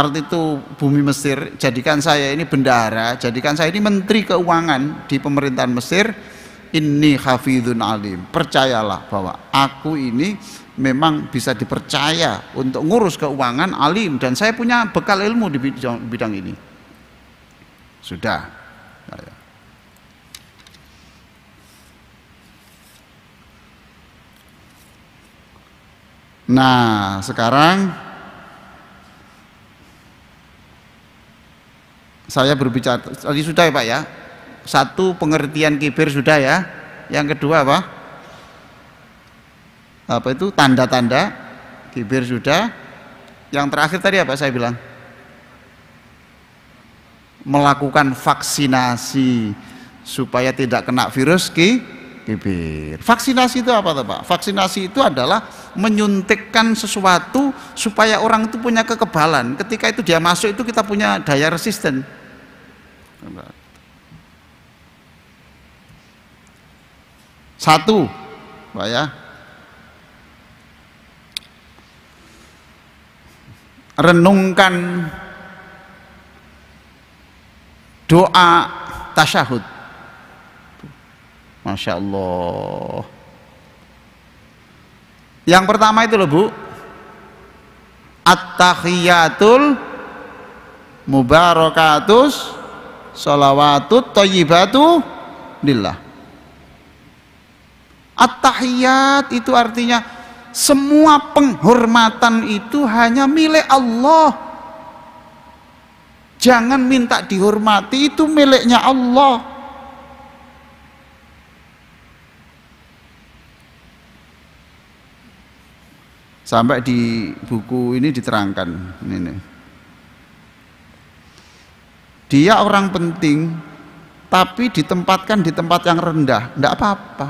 arti itu bumi Mesir, jadikan saya ini bendahara, jadikan saya ini menteri keuangan di pemerintahan Mesir. Ini hafidun alim. Percayalah bahwa aku ini memang bisa dipercaya untuk ngurus keuangan alim dan saya punya bekal ilmu di bidang ini. Sudah. Nah, sekarang saya berbicara tadi sudah ya Pak ya satu pengertian kibir sudah ya yang kedua apa apa itu tanda-tanda kibir sudah yang terakhir tadi apa saya bilang melakukan vaksinasi supaya tidak kena virus ki kibir vaksinasi itu apa tuh Pak vaksinasi itu adalah menyuntikkan sesuatu supaya orang itu punya kekebalan ketika itu dia masuk itu kita punya daya resisten satu, Pak ya. Renungkan doa tasyahud. Masya Allah. Yang pertama itu loh Bu. At-tahiyatul mubarakatus Salawatut thayyibatu lillah. At-tahiyat itu artinya semua penghormatan itu hanya milik Allah. Jangan minta dihormati itu miliknya Allah. Sampai di buku ini diterangkan ini. ini. Dia orang penting, tapi ditempatkan di tempat yang rendah, tidak apa-apa.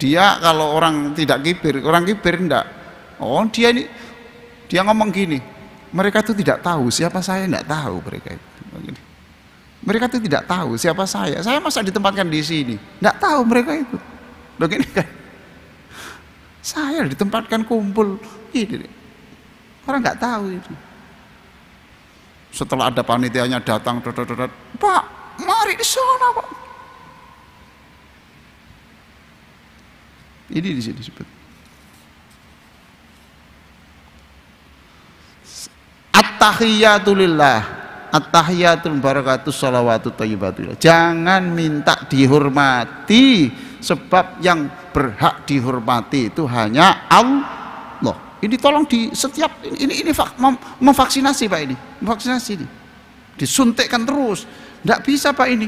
Dia kalau orang tidak kibir, orang kibir enggak. Oh, dia ini dia ngomong gini, mereka itu tidak tahu siapa saya, tidak tahu mereka itu. Mereka itu tidak tahu siapa saya. Saya masa ditempatkan di sini? tidak tahu mereka itu. Begini kan. Saya ditempatkan kumpul ini. Orang nggak tahu itu. Setelah ada panitianya datang, dodot, Pak, mari di sana Pak. Ini di sini disebut. at tahiyatulillah At-tahiyatul barakatuh salawatu tayyibatulillah. Jangan minta dihormati sebab yang berhak dihormati itu hanya Allah. Ini tolong di setiap ini ini memvaksinasi Pak ini, memvaksinasi ini. Disuntikkan terus. Tidak bisa Pak ini.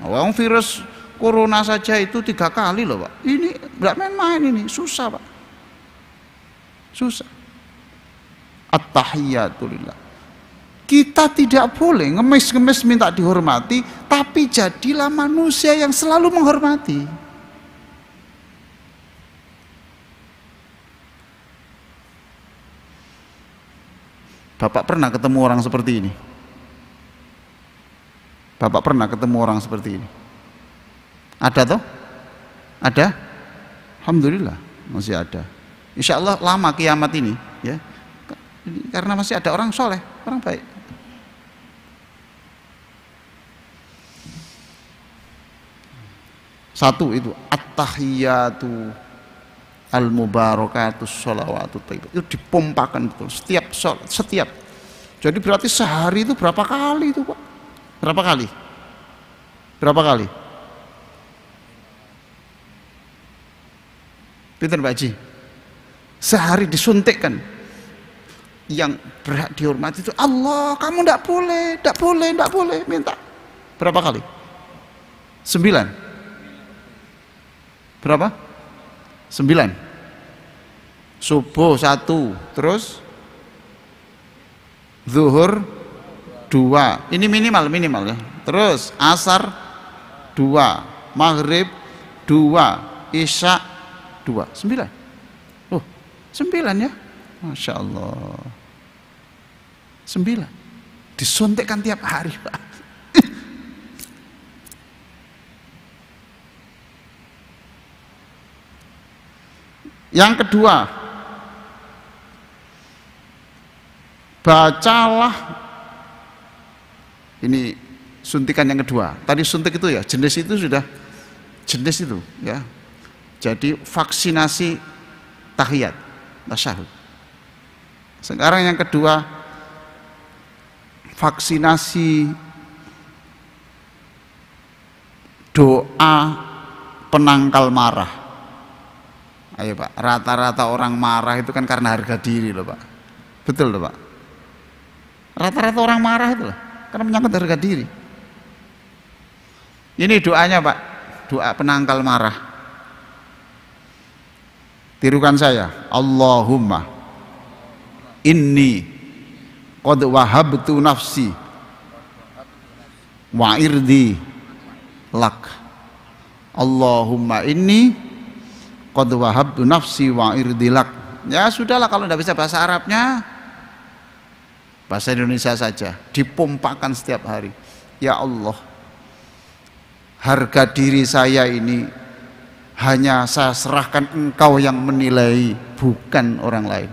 Wong virus corona saja itu tiga kali loh Pak. Ini tidak main-main ini, susah Pak. Susah. attahiyatulillah Kita tidak boleh ngemis-ngemis minta dihormati, tapi jadilah manusia yang selalu menghormati. Bapak pernah ketemu orang seperti ini? Bapak pernah ketemu orang seperti ini? Ada toh? Ada? Alhamdulillah masih ada. Insya Allah lama kiamat ini ya. Karena masih ada orang soleh, orang baik. Satu itu at-tahiyatu al mubarakatus sholawatut thayyibah itu dipompakan betul setiap sholat setiap jadi berarti sehari itu berapa kali itu pak berapa kali berapa kali Pinter Pak Haji Sehari disuntikkan Yang berhak dihormati itu Allah kamu tidak boleh Tidak boleh, tidak boleh Minta Berapa kali? Sembilan Berapa? Sembilan. Subuh satu, terus zuhur dua. Ini minimal minimal ya. Terus asar dua, maghrib dua, isya dua, sembilan. Oh, sembilan ya, masya Allah. Sembilan. Disuntikkan tiap hari pak. Yang kedua, bacalah ini suntikan yang kedua. Tadi suntik itu ya, jenis itu sudah jenis itu ya. Jadi vaksinasi tahiyat, tasyahud. Sekarang yang kedua vaksinasi doa penangkal marah. Ayo Pak, rata-rata orang marah itu kan karena harga diri loh Pak. Betul loh Pak. Rata-rata orang marah itu loh, karena menyangkut harga diri. Ini doanya Pak, doa penangkal marah. Tirukan saya, Allahumma inni qad wahabtu nafsi wa irdi lak. Allahumma inni qad wahabtu nafsi wa irdilak ya sudahlah kalau tidak bisa bahasa Arabnya bahasa Indonesia saja dipompakan setiap hari ya Allah harga diri saya ini hanya saya serahkan engkau yang menilai bukan orang lain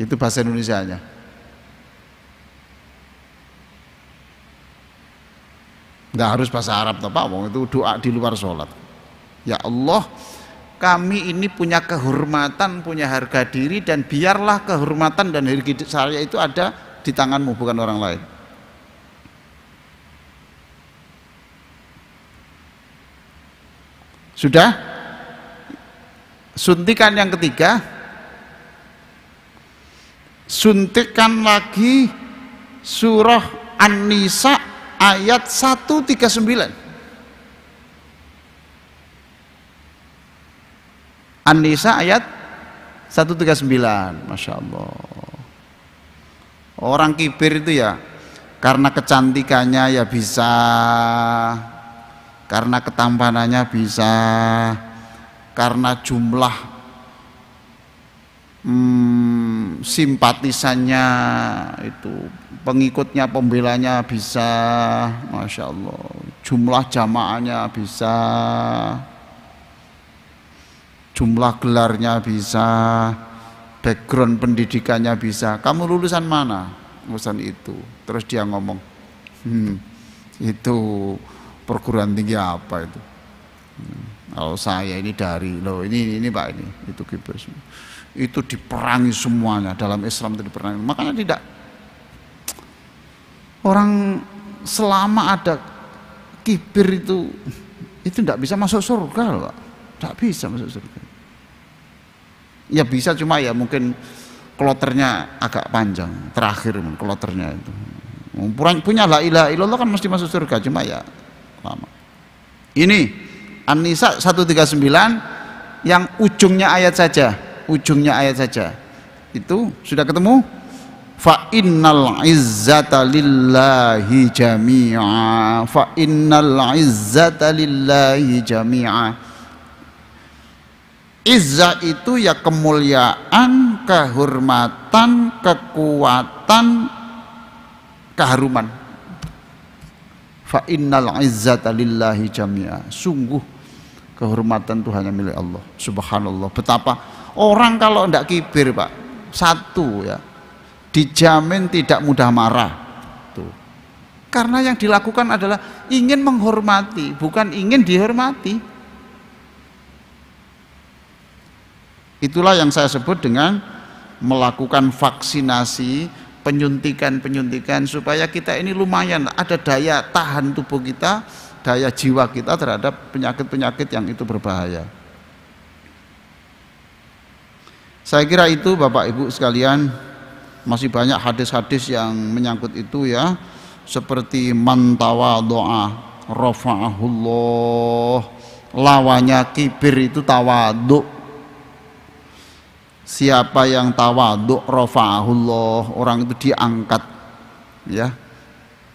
itu bahasa Indonesia nya Nggak harus bahasa Arab toh Pak, wong itu doa di luar sholat. Ya Allah, kami ini punya kehormatan, punya harga diri dan biarlah kehormatan dan harga diri saya itu ada di tanganmu bukan orang lain. Sudah? Suntikan yang ketiga. Suntikan lagi surah An-Nisa ayat 139. An-Nisa ayat 139 Masya Allah Orang kibir itu ya Karena kecantikannya ya bisa Karena ketampanannya bisa Karena jumlah hmm, Simpatisannya itu pengikutnya pembelanya bisa Masya Allah jumlah jamaahnya bisa jumlah gelarnya bisa background pendidikannya bisa kamu lulusan mana lulusan itu terus dia ngomong hmm, itu perguruan tinggi apa itu hmm, kalau oh, saya ini dari lo ini ini pak ini itu kibas gitu. itu diperangi semuanya dalam Islam itu diperangi makanya tidak Orang selama ada kibir itu itu tidak bisa masuk surga loh Tidak bisa masuk surga. Ya bisa cuma ya mungkin kloternya agak panjang, terakhir kloternya itu. Punya la ilaha illallah kan mesti masuk surga cuma ya lama. Ini An-Nisa 139 yang ujungnya ayat saja, ujungnya ayat saja. Itu sudah ketemu? fa innal izzata lillahi jami'a fa innal izzata lillahi jami'a Izza itu ya kemuliaan, kehormatan, kekuatan, keharuman. Fa innal izzata lillahi jami'a. Sungguh kehormatan itu hanya milik Allah. Subhanallah. Betapa orang kalau tidak kibir, Pak. Satu ya dijamin tidak mudah marah. Tuh. Karena yang dilakukan adalah ingin menghormati, bukan ingin dihormati. Itulah yang saya sebut dengan melakukan vaksinasi, penyuntikan-penyuntikan supaya kita ini lumayan ada daya tahan tubuh kita, daya jiwa kita terhadap penyakit-penyakit yang itu berbahaya. Saya kira itu Bapak Ibu sekalian masih banyak hadis-hadis yang menyangkut itu ya seperti mantawa doa rofa'ahullah lawannya kibir itu tawaduk siapa yang tawaduk rofa'ahullah orang itu diangkat ya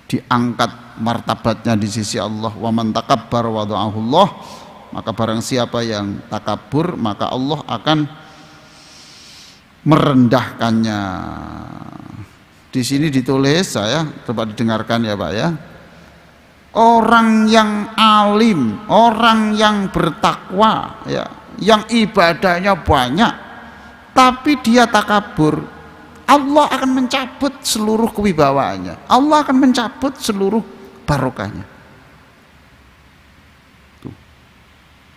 diangkat martabatnya di sisi Allah wa man takabbar wa maka barang siapa yang takabur maka Allah akan merendahkannya. Di sini ditulis saya coba didengarkan ya Pak ya. Orang yang alim, orang yang bertakwa ya, yang ibadahnya banyak tapi dia takabur, Allah akan mencabut seluruh kewibawaannya. Allah akan mencabut seluruh barokahnya.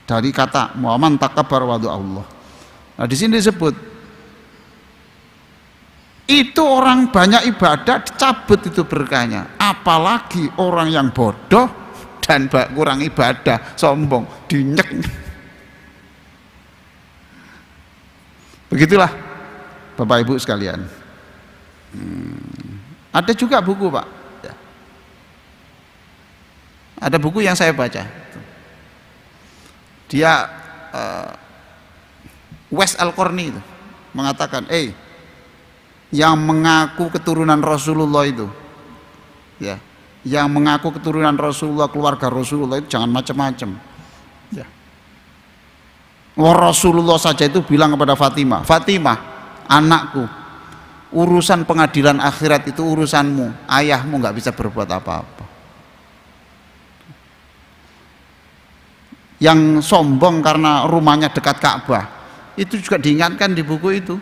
Dari kata Muhammad takabar wadu Allah. Nah, di sini disebut itu orang banyak ibadah dicabut itu berkahnya apalagi orang yang bodoh dan kurang ibadah sombong dinyek begitulah bapak ibu sekalian hmm. ada juga buku pak ya. ada buku yang saya baca dia uh, eh, West Alkorni itu mengatakan eh hey, yang mengaku keturunan Rasulullah itu ya yang mengaku keturunan Rasulullah keluarga Rasulullah itu jangan macam-macam ya oh, Rasulullah saja itu bilang kepada Fatimah Fatimah anakku urusan pengadilan akhirat itu urusanmu ayahmu nggak bisa berbuat apa-apa yang sombong karena rumahnya dekat Ka'bah itu juga diingatkan di buku itu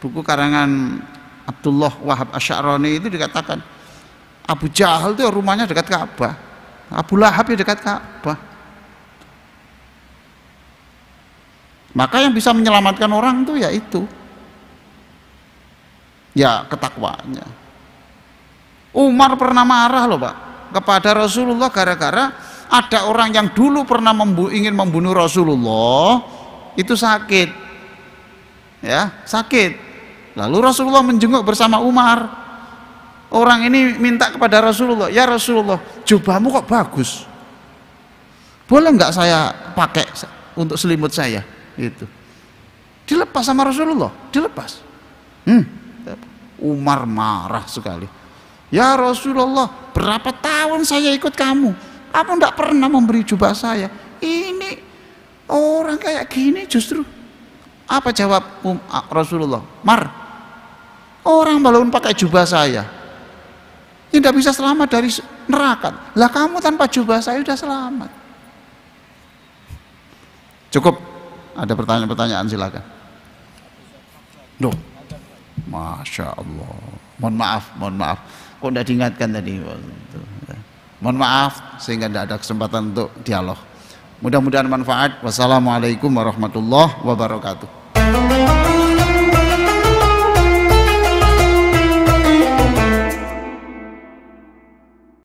buku karangan Abdullah Wahab Asy'arani itu dikatakan Abu Jahal itu rumahnya dekat Ka'bah. Abu Lahab ya dekat Ka'bah. Maka yang bisa menyelamatkan orang itu ya itu. Ya ketakwaannya. Umar pernah marah loh Pak kepada Rasulullah gara-gara ada orang yang dulu pernah membu ingin membunuh Rasulullah itu sakit. Ya, sakit Lalu Rasulullah menjenguk bersama Umar. Orang ini minta kepada Rasulullah, "Ya Rasulullah, jubahmu kok bagus. Boleh nggak saya pakai untuk selimut saya?" Gitu. Dilepas sama Rasulullah, dilepas. Hmm. Umar marah sekali. Ya Rasulullah, berapa tahun saya ikut kamu? Kamu tidak pernah memberi jubah saya. Ini orang kayak gini justru. Apa jawab um-, Rasulullah? Mar, Orang walaupun pakai jubah saya tidak bisa selamat dari neraka. Lah kamu tanpa jubah saya sudah selamat. Cukup. Ada pertanyaan-pertanyaan silakan. No. Masya Allah. Mohon maaf, mohon maaf. Kok tidak diingatkan tadi? Mohon maaf sehingga tidak ada kesempatan untuk dialog. Mudah-mudahan manfaat. Wassalamualaikum warahmatullahi wabarakatuh.